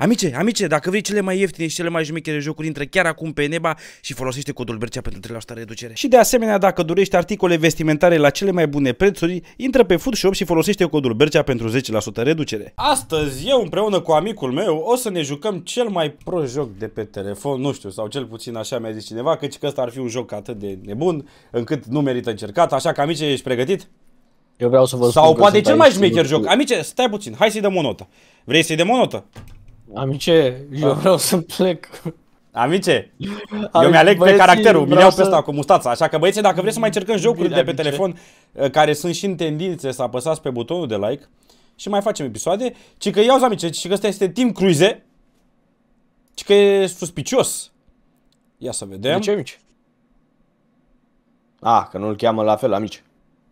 Amice, amice, dacă vrei cele mai ieftine și cele mai jumechere jocuri, intră chiar acum pe Neba și folosește codul Bercea pentru 3% reducere. Și de asemenea, dacă dorești articole vestimentare la cele mai bune prețuri, intră pe Foodshop și folosește codul Bercea pentru 10% reducere. Astăzi, eu împreună cu amicul meu, o să ne jucăm cel mai pro joc de pe telefon, nu știu, sau cel puțin așa mi-a zis cineva, căci că ăsta ar fi un joc atât de nebun, încât nu merită încercat, așa că amice, ești pregătit? Eu vreau să vă Sau poate cel mai șmecher joc. Amice, stai puțin, hai să-i dăm o notă. Vrei să-i dăm o notă? Amice, eu vreau să plec. Amice, eu mi-aleg pe caracterul, mi iau pe ăsta să... cu mustața, așa că băieții, dacă vreți să mai încercăm jocuri Bine, de pe amice. telefon uh, care sunt și în tendințe să apăsați pe butonul de like și mai facem episoade, ci că iau amice, ci că ăsta este Tim Cruise, ci că e suspicios. Ia să vedem. Amice, ce amice? A, că nu-l cheamă la fel, amice.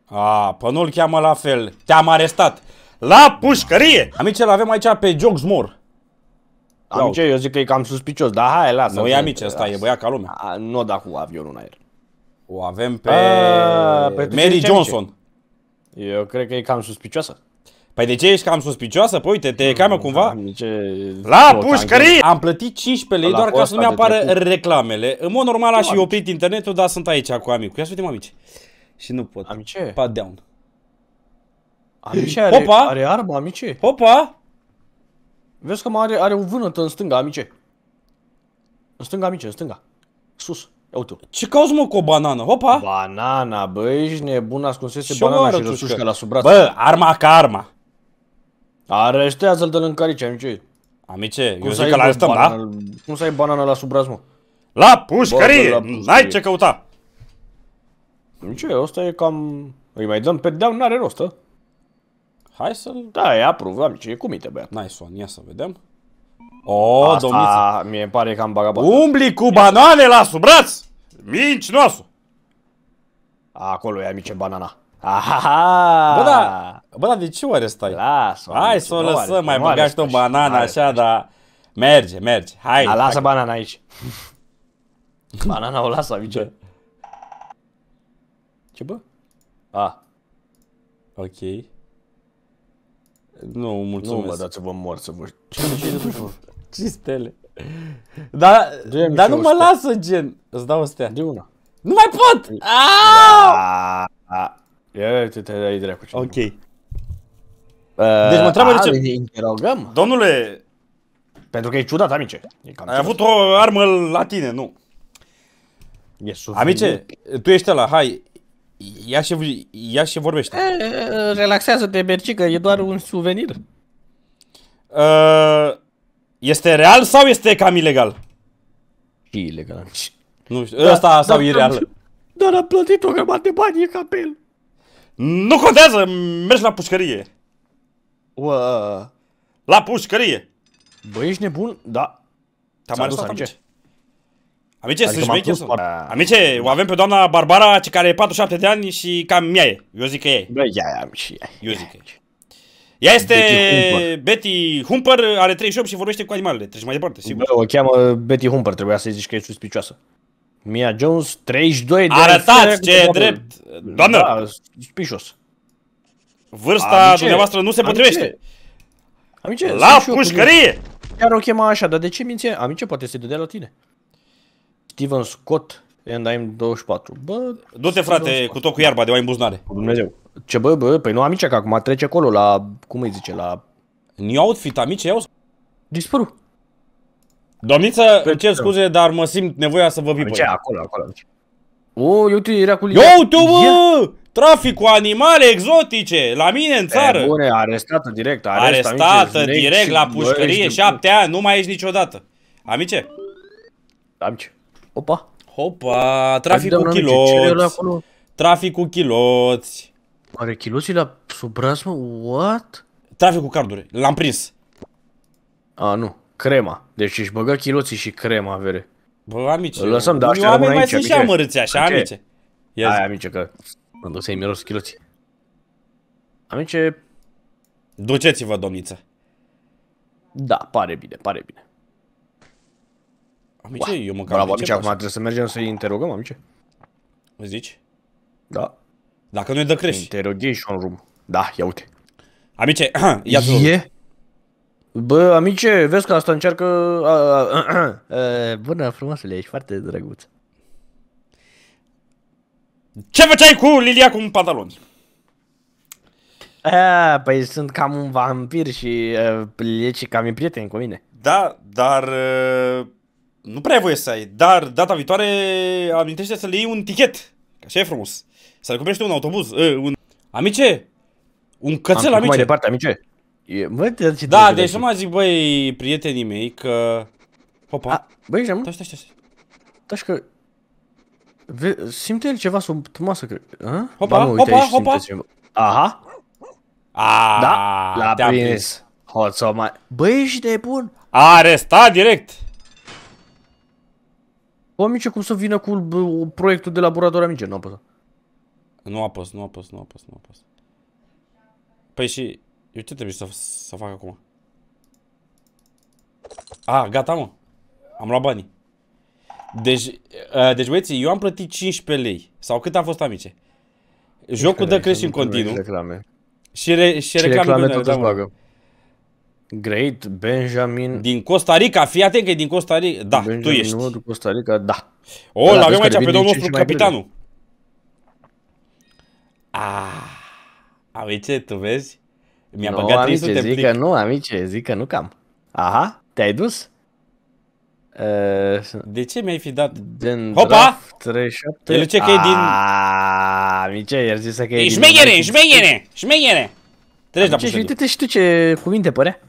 A, pă nu-l cheamă la fel. Te-am arestat. La pușcărie! Amice, l avem aici pe Jogsmore. Amice, eu zic că e cam suspicios, dar hai, lasă. Nu e amice, asta e băiat ca lumea. nu da cu avionul în aer. O avem pe, A, pe Mary Johnson. Amice? Eu cred că e cam suspicioasă. Păi de ce ești cam suspicioasă? Păi uite, te da, cam da, cumva? Amice, la pușcărie! Am plătit 15 lei doar ca să nu-mi apară reclamele. În mod normal aș fi oprit internetul, dar sunt aici cu amicul. Ia să vedem amice. Și nu pot. Amice? Pat down. Amice are, Opa. are armă, amice? Opa. Vezi că are, are o vânătă în stânga, amice. În stânga, amice, în stânga. Sus. Ia uite -o. Ce cauți, mă, cu o banană? Hopa! Banana, bă, ești nebun, ascunsese și banana și răsușcă la sub braț. Bă, arma ca arma. Arestează-l de lâncarice, amice. Amice, Cum eu zic că la arestăm, da? Cum să ai banana la sub braț, mă? La pușcărie! N-ai ce căuta! Amice, ăsta e cam... Îi mai dăm pe deal, n-are rost, a? Ă. Hai să-l... Da, e approve, ce e cum e băiat. Nice one, ia să vedem. O, oh, Asta domniță. mi-e pare că am bagat bani. Umbli cu banane la sub braț! Minci nasul! Acolo e amice banana. Aha! Bă, da, bă, da, de ce oare stai? Lasă, Hai să o lăsăm, mai băgași tu banana așa, dar... Merge, merge, hai! Da, lasă banana aici. banana o lasă, amice. Ce bă? A. Ok. Nu, mulțumesc. Nu vă dați să vă mor să vă... Ce, stele. Da, gen dar nu mă lasă, gen. Îți dau o stea. De una. Nu mai pot! Aaaa! Da, da. Ia te dai dracu ce Ok. Deci mă uh, întreabă de da, ce... interogăm? Domnule... Pentru că e ciudat, amice. Ai avut o armă la tine, nu? E amice, tu ești la, hai, Ia și, ia și vorbește. E, relaxează-te, Bercică, e doar un suvenir. Este real sau este cam ilegal? Și ilegal. Nu știu, da, ăsta sau da, ireal? Da. Dar am plătit o grămadă de bani, e ca pe el. Nu contează, mergi la pușcărie. Uă. La pușcărie. Băi, ești nebun? Da. Te-am arestat, Amice, adică sunt șmeche sau? par... Amice, o avem pe doamna Barbara, ce care e 47 de ani și cam mea e. Eu zic că e. Bă, ia, am și ea. Eu zic că e. Ea este Betty Humper. Betty Humper, are 38 și vorbește cu animalele. Treci mai departe, sigur. Bă, o cheamă Betty Humper, trebuia să i zici că e suspicioasă. Mia Jones, 32 de ani. Arătați ce e drept. Doamnă. Da, suspicios. Vârsta amice, dumneavoastră nu se potrivește. Amice, amice La pușcărie! Chiar o chema așa, dar de ce minție? Amice, poate se dădea la tine. Steven Scott and I'm 24. Bă, Du-te frate Scott. cu tot cu iarba de mai în buzunare. Cu Dumnezeu. Ce bă, bă, păi nu amice că acum trece acolo la, cum îi zice, la... New outfit, amice, iau? Dispăru. Domniță, păi îmi cer scuze, dar mă simt nevoia să vă vipăi. Ce acolo, acolo, amice. Deci. O, eu uite, era cu Ia uite, bă! Trafic cu animale exotice, la mine în țară. E, bune, arestată direct. Arest, arestată amice, direct, la pușcărie, șapte ani, nu mai ești niciodată. Amice? Amice. Opa. Hopa, trafic cu chiloți. Trafic cu chiloți. Are chiloții la sub braț, mă? What? Trafic cu carduri, l-am prins. A, nu, crema. Deci își băga chiloții și crema, vere. Bă, amice, Îl lăsăm, da, oameni mai aici, sunt și amărâți așa, amice. Ia Hai, amice, că mă duc să-i miros chiloții. Amice... Duceți-vă, domniță. Da, pare bine, pare bine. Amice, eu mă cam amice, acum trebuie să mergem să-i interogăm, amice. Zici? Da. Dacă nu-i dă crești. Interrogation room. Da, ia uite. Amice, ia tu. E? Bă, amice, vezi că asta încearcă... Bună, frumosule, ești foarte drăguț. Ce făceai cu Lilia cu un pantalon? A, păi sunt cam un vampir și uh, e cam e prieten cu mine. Da, dar... Uh nu prea ai voie să ai, dar data viitoare amintește să le iei un tichet. Așa e frumos. Să le un autobuz. Uh, un... Amice! Un cățel, Am amice! Mai departe, amice! E, bă, de ce da, deci nu mai zic, băi, prietenii mei, că... Hopa! A, băi, Jean, stai, stai, stai. Stai da, că... Ve simte el ceva sub masă, cred. A? Hopa, ba, nu, uite, hopa, aici, hopa! Aha! A, da, l-a prins. prins. Hot mai... Băi, ești de bun! A arestat direct! Amice, cum să vină cu proiectul de laborator amice? Nu apăs. Nu apăs, nu apăs, nu apăs, nu apăs. Păi și eu ce trebuie să, să fac acum? A, gata mă. Am luat banii. Deci, uh, deci băieți, eu am plătit 15 lei. Sau cât a fost amice? Jocul dă crește în continuu. Și, re, și, și reclame, reclame tot da, bagă. Great Benjamin. Din Costa Rica, fii atent că e din Costa Rica. Da, Benjamin, tu ești. Nu, Costa Rica, da. O, oh, l-avem aici pe domnul nostru capitanul. Ah, amice, tu vezi? Mi-a no, băgat amice, 300 zic plic. că nu, amice, zic că nu cam. Aha, te-ai dus? Uh, de ce mi-ai fi dat? Din Hopa! 37. El zice că e ah, din... Aaaa, Amice, el zise că e e din... Șmeghere, șmeghere, șmeghere! Treci la puțin. Și uite-te și tu ce cuvinte părea.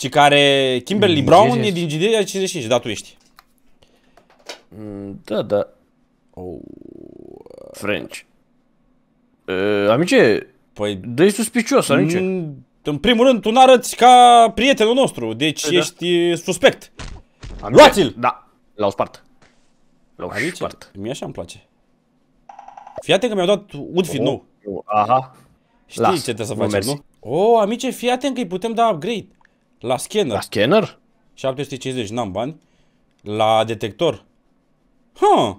Ci care Kimberly mm, Brown e din Gidelia 55, da, tu ești. Mm, da, da. Oh. French. Uh, amice, păi... dă suspicios, amice. În primul rând, tu n-arăți ca prietenul nostru, deci păi ești da. suspect. Luați-l! Da, l-au spart. L-au spart. Mie așa îmi place. Fii atent că mi-au dat outfit oh. nou. Oh, aha. Știi Las. ce trebuie să facem, nu? O, oh, amice, fii atent că îi putem da upgrade. La scanner. La scanner? 750, n-am bani. La detector. Huh.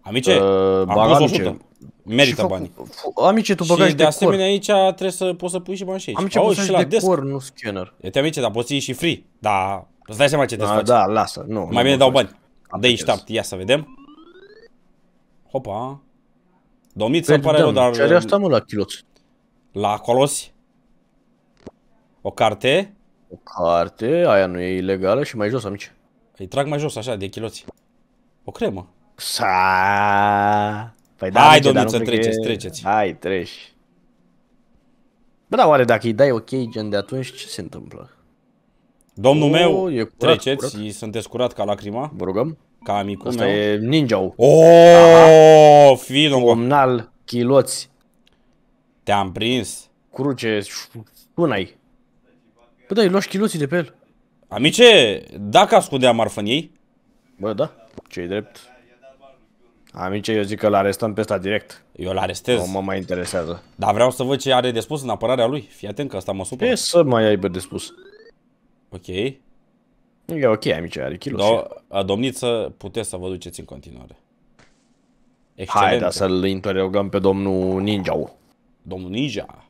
Amice, uh, am pus 100. Merită fac, banii. Amice, tu băgai și de asemenea aici trebuie să poți să pui și bani și aici. Amice, poți și la decor, nu scanner. E te amice, dar poți și free. Da, îți dai seama ce te da, da, lasă, nu. Mai nu bine dau bani. Dă-i ștapt, ia să vedem. Hopa. Domnița, păi, îmi pare rău, dar... Ce are uh, asta, mă, la chiloți? La Colos? O carte? O carte, aia nu e ilegală și mai jos, amici. Îi trag mai jos, așa, de chiloți. O cremă. Sa. Păi da, Hai, să treceți, treceți. Hai, treci. Bă, da, oare dacă îi dai ok gen de atunci, ce se întâmplă? Domnul o, meu, e curat, treceți, curat. sunteți curat ca lacrima. Vă rugăm. Ca amicul Asta meu. e ninja-ul. Oh, Omnal, chiloți. Te-am prins. Cruce, sunai. Bă, da, luat chiloții de pe el. Amice, dacă ascundea marfă în ei? Bă, da, ce drept. Amice, eu zic că l-arestăm pe ăsta direct. Eu l-arestez. Nu mă mai interesează. Dar vreau să văd ce are de spus în apărarea lui. Fii atent că asta mă supără. E să mai ai de spus? Ok. E ok, amice, are chiloții. Do domniță, puteți să vă duceți în continuare. Excelent. Hai, dar să-l interogăm pe domnul Ninja. -ul. Domnul Ninja?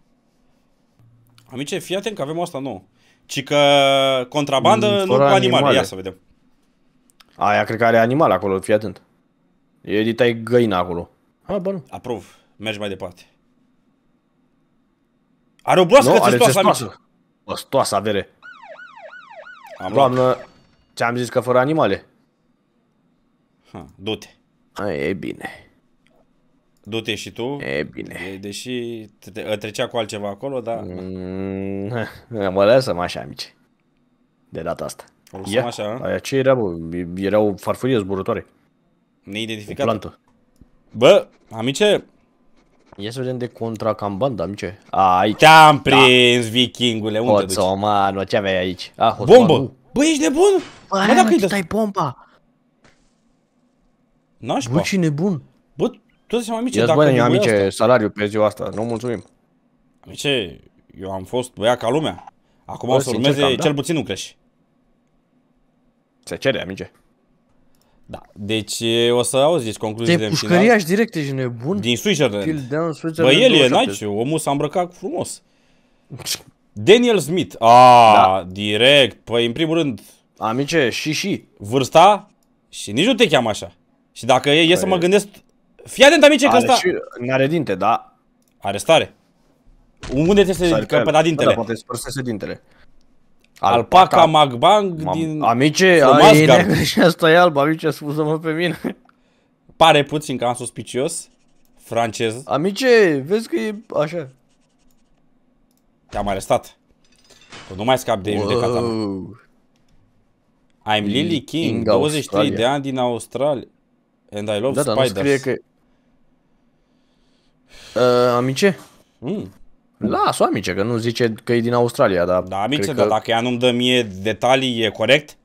Amice, fii atent că avem asta nouă. Ci că contrabandă, mm, nu cu animale. animale. Ia să vedem. Aia cred că are animal acolo, fii atent. Editai găina acolo. Ha, bă, nu. Aprov. Mergi mai departe. Are o broască no, țestoasă, amici. avere. Am Doamnă, ce am zis că fără animale. Ha, du-te. Ai, e bine. Du-te și tu. E bine. Deși te, trecea cu altceva acolo, dar... Mm, mă lăsăm așa, mici. De data asta. O lăsăm Ia, așa, aia ce era, bă? Era o farfurie zburătoare. Neidentificată. O plantă. Bă, amice! Ia să vedem de contra Cambanda, amice. A, aici. Te-am da. prins, da. vikingule, unde Hoțo, te duci? mano, ce aveai aici? Ah, Bombă! Bă, ești nebun? Bă, mă, dacă tu dai bomba! Nașpa. Bă, ce nebun! Tu zici, amice, dacă ți bani, amice, asta... salariu pe ziua asta, nu mulțumim. Amice, eu am fost băiat ca lumea. Acum Bă, o să urmeze cam, da. cel da? puțin un creș. Se cere, amice. Da, deci o să auzi concluzii deci, concluziile în final. Te direct, ești nebun? Din Switzerland. Down, Switzerland Bă, el e nice, omul s-a îmbrăcat frumos. Daniel Smith. A, da. direct. Păi, în primul rând... Amice, și și. Vârsta și nici nu te cheamă așa. Și dacă e, păi... e să păi mă gândesc Fii atent, amice, că asta... N-are dinte, da. Are stare. Unde te se căpăta da, dintele? Da, da, poate spărsese dintele. Alpaca, Alpaca Magbang din... Amice, ai e neagră și asta e alb, amice, scuză-mă pe mine. Pare puțin am suspicios. Francez. Amice, vezi că e așa. Te-am arestat. nu mai scap de wow. judecata I'm Lily King, King 23 Australia. de ani din Australia. And I love da, spiders. Da, nu scrie că Uh, amice? Mm. Las-o amice, că nu zice că e din Australia, dar... Da, amice, dar că... dacă ea nu-mi dă mie detalii, e corect?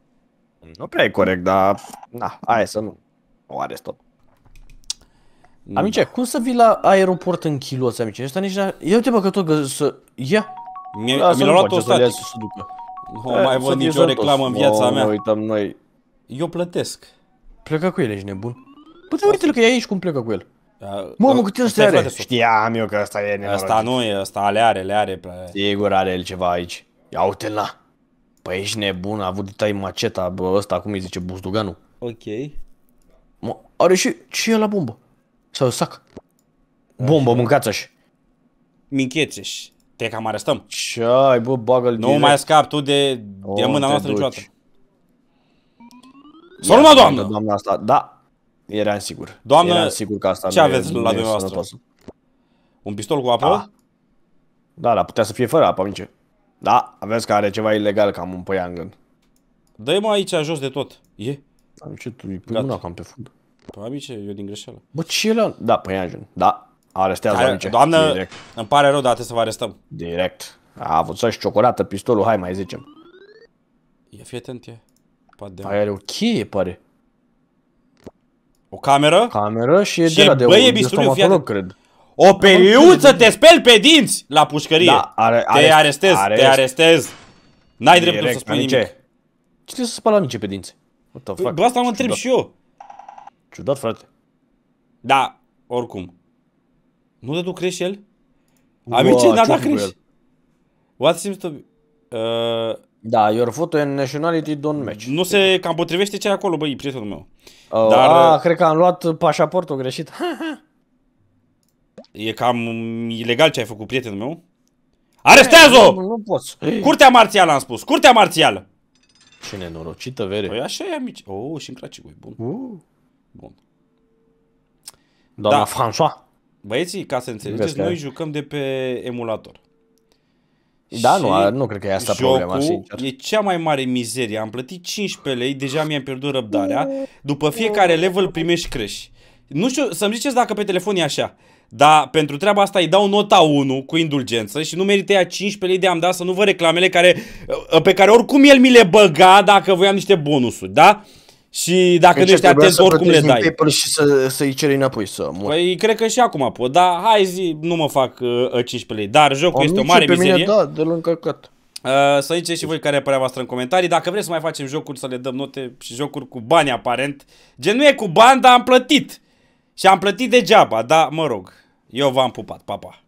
Nu prea e corect, dar... Na, aia să nu o are tot. Da. Mm. Amice, cum să vii la aeroport în chiloți, amice? Ăsta nici la... Ia uite bă că tot să... Ia! Mi-a da, mi luat o statică. Nu mai eh, văd nicio reclamă în viața mea. uităm noi. Eu plătesc. Plecă cu el, ești nebun. Păi uite-l că e aici cum plecă cu el. Mă, da. Mamă, cât ăsta are? Știam eu că ăsta e nenorocit. Ăsta nu e, ăsta ale are, le are. Sigur are el ceva aici. Ia uite la. Păi ești nebun, a avut de tai maceta, bă, ăsta, cum îi zice, buzduganul. Ok. Mă, are și, ce e la bombă? Sau sac. Bombă, mâncați-aș. Minchețeș. Te cam arestăm. Ce ai, bă, bagă-l Nu mai scap tu de, de o, mâna noastră duci. niciodată. Să doamnă! Doamna asta, da, Eram sigur. Doamnă, Eram sigur că asta ce nu aveți e, la dumneavoastră? Un pistol cu apă? Da. da, dar putea să fie fără apă, mince. Da, aveți că are ceva ilegal, cam un păia în gând. Dă-i mă aici, jos de tot. E? Amice, tu îi pui mâna cam pe fund. Păi, amice, eu din greșeală. Bă, ce la... Da, păi, gând. Da, arestează, Hai, amice. Doamnă, Direct. îmi pare rău, dar să vă arestăm. Direct. A avut să-și ciocolată pistolul, hai mai zicem. Ia fi atent, e. Aia are o cheie, pare. O cameră? Cameră și e de la de, băie e bisturiu, de cred. O periuță, te speli pe dinți la pușcărie. Da, are, te arest, arestez, arest. te arestez. N-ai dreptul să spui nimic. Ce trebuie să spăl nici pe dinți? Păi, asta mă întreb și eu. Ciudat, frate. Da, oricum. Nu te creșel? Amice, n-a dat creșel. What seems to be... Uh... Da, your photo and nationality don't match. Nu se cam potrivește ce acolo, băi, prietenul meu. Uh, Dar... A, uh, cred că am luat pașaportul greșit. e cam ilegal ce ai făcut, prietenul meu. Arestează-o! Nu, nu poți. Curtea marțială am spus, curtea marțială! Ce nenorocită vere. Păi așa e, amici. Oh, și în băi, bun. Uh. Bun. Doamna da. François. Băieții, ca să înțelegeți, noi jucăm de pe emulator. Da, nu, nu cred că e asta jocul problema, sincer. e cea mai mare mizerie. Am plătit 15 lei, deja mi-am pierdut răbdarea. După fiecare level primești crash. Nu știu, să-mi ziceți dacă pe telefon e așa. Dar pentru treaba asta îi dau nota 1 cu indulgență și nu merită ea 15 lei de am dat să nu vă reclamele care, pe care oricum el mi le băga dacă voiam niște bonusuri, da? Și dacă deci nu ești atent, oricum le dai. Paper și să, să-i ceri înapoi să mor. Păi, cred că și acum pot, dar hai zi, nu mă fac uh, 15 lei. Dar jocul Am este o mare pe mizerie. Mine, da, de lângă cât Uh, să ziceți și voi care e voastră în comentarii. Dacă vreți să mai facem jocuri, să le dăm note și jocuri cu bani aparent. Gen nu e cu bani, dar am plătit. Și am plătit degeaba, dar mă rog. Eu v-am pupat, papa. Pa.